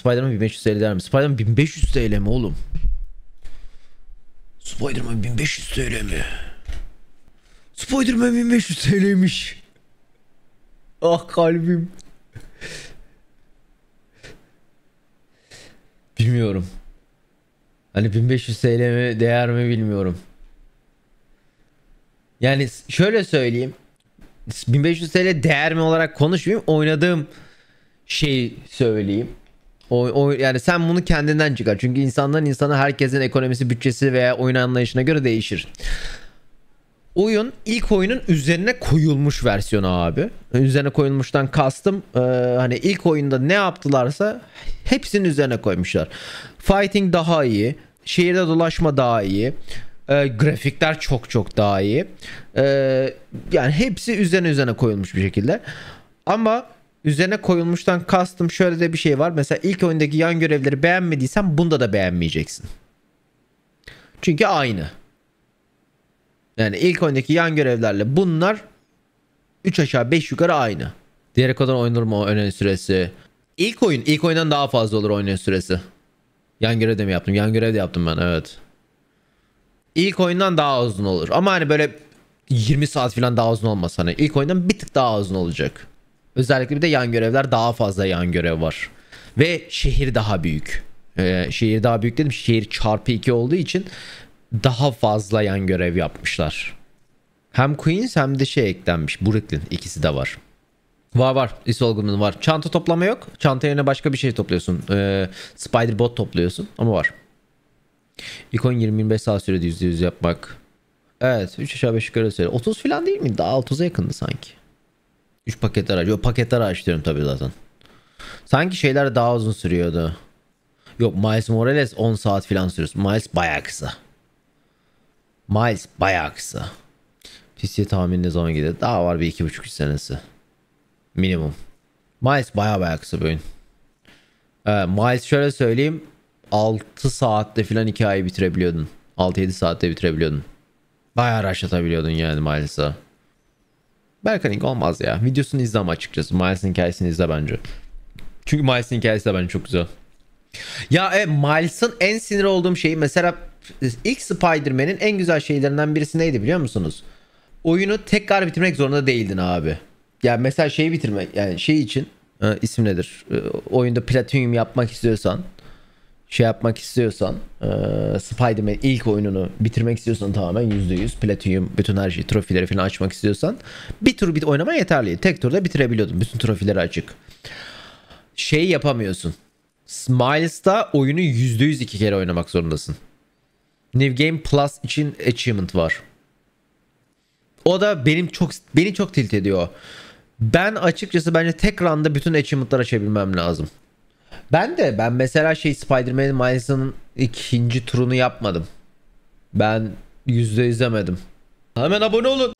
Spider-Man 1500 TL der mi? Spider-Man 1500 TL mi oğlum? Spider-Man 1500 TL mi? Spider-Man 1500 TL'ymiş. Ah kalbim. bilmiyorum. Hani 1500 TL mi değer mi bilmiyorum. Yani şöyle söyleyeyim. 1500 TL değer mi olarak konuşmayayım. Oynadığım şey söyleyeyim. O, o, yani sen bunu kendinden çıkar. Çünkü insandan insanı, herkesin ekonomisi, bütçesi veya oyun anlayışına göre değişir. Oyun ilk oyunun üzerine koyulmuş versiyonu abi. Üzerine koyulmuştan kastım e, hani ilk oyunda ne yaptılarsa hepsinin üzerine koymuşlar. Fighting daha iyi. Şehirde dolaşma daha iyi. E, grafikler çok çok daha iyi. E, yani hepsi üzerine üzerine koyulmuş bir şekilde. Ama Üzerine koyulmuştan kastım şöyle de bir şey var. Mesela ilk oyundaki yan görevleri beğenmediysen bunda da beğenmeyeceksin. Çünkü aynı. Yani ilk oyundaki yan görevlerle bunlar 3 aşağı 5 yukarı aynı. Diğer kadar oynanır mı oynanış süresi? İlk oyun ilk oyundan daha fazla olur oynanış süresi. Yan görev de mi yaptım? Yan görev de yaptım ben evet. İlk oyundan daha uzun olur. Ama hani böyle 20 saat falan daha uzun olmaz hani. İlk oyundan bir tık daha uzun olacak. Özellikle bir de yan görevler daha fazla yan görev var. Ve şehir daha büyük. Ee, şehir daha büyük dedim. Şehir çarpı 2 olduğu için daha fazla yan görev yapmışlar. Hem Queens hem de şey eklenmiş. Brooklyn ikisi de var. Var var. Isolgun'un var. Çanta toplama yok. Çanta yerine başka bir şey topluyorsun. Ee, Spider bot topluyorsun ama var. İkon 20-25 saat sürede %100 yapmak. Evet 3 aşağı 5 yukarı süre. 30 falan değil mi? Daha 30'a yakındı sanki. 3 paket araç. Yok paket araç diyorum tabii zaten. Sanki şeyler daha uzun sürüyordu. Yok Miles Morales 10 saat falan sürüyor. Miles bayağı kısa. Miles bayağı kısa. PC'ye tahmin ne zaman gider? Daha var bir iki buçuk üç senesi. Minimum. Miles bayağı bayağı kısa bir oyun. Ee, Miles şöyle söyleyeyim. 6 saatte falan hikayeyi bitirebiliyordun. 6-7 saatte bitirebiliyordun. Bayağı rahatlatabiliyordun yani Miles'a. Berkaning olmaz ya. Videosunu izle ama açıkçası. Miles'in hikayesini izle bence. Çünkü Miles'in hikayesi de bence çok güzel. Ya e, Miles'ın en sinir olduğum şeyi mesela ilk Spider-Man'in en güzel şeylerinden birisi neydi biliyor musunuz? Oyunu tekrar bitirmek zorunda değildin abi. Ya mesela şeyi bitirmek yani şey için e, isim nedir? E, oyunda platinum yapmak istiyorsan şey yapmak istiyorsan e, Spider-Man ilk oyununu bitirmek istiyorsan tamamen %100 platinum bütün her şeyi trofileri falan açmak istiyorsan bir tur bit oynama yeterli. Tek turda bitirebiliyordun. Bütün trofileri açık. Şey yapamıyorsun. Miles'ta oyunu %100 iki kere oynamak zorundasın. New Game Plus için achievement var. O da benim çok beni çok tilt ediyor. Ben açıkçası bence tek randa bütün achievement'ları açabilmem lazım. Ben de ben mesela şey Spider-Man Miles'ın ikinci turunu yapmadım. Ben yüzde izlemedim. Hemen abone olun.